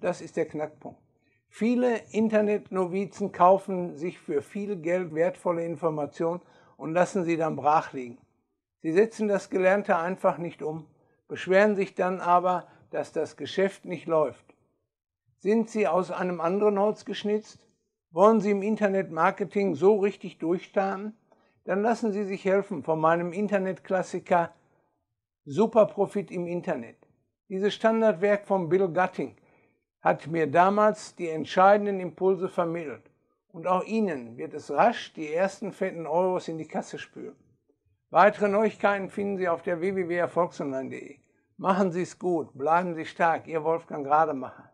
Das ist der Knackpunkt. Viele Internetnovizen kaufen sich für viel Geld wertvolle Informationen und lassen sie dann brach liegen. Sie setzen das Gelernte einfach nicht um, beschweren sich dann aber, dass das Geschäft nicht läuft. Sind sie aus einem anderen Holz geschnitzt? Wollen sie im Internetmarketing so richtig durchstarten? Dann lassen Sie sich helfen von meinem Internetklassiker Superprofit im Internet. Dieses Standardwerk von Bill Gutting hat mir damals die entscheidenden Impulse vermittelt. Und auch Ihnen wird es rasch die ersten fetten Euros in die Kasse spülen. Weitere Neuigkeiten finden Sie auf der www.erfolgsonline.de. Machen Sie es gut, bleiben Sie stark, Ihr Wolfgang Rademacher.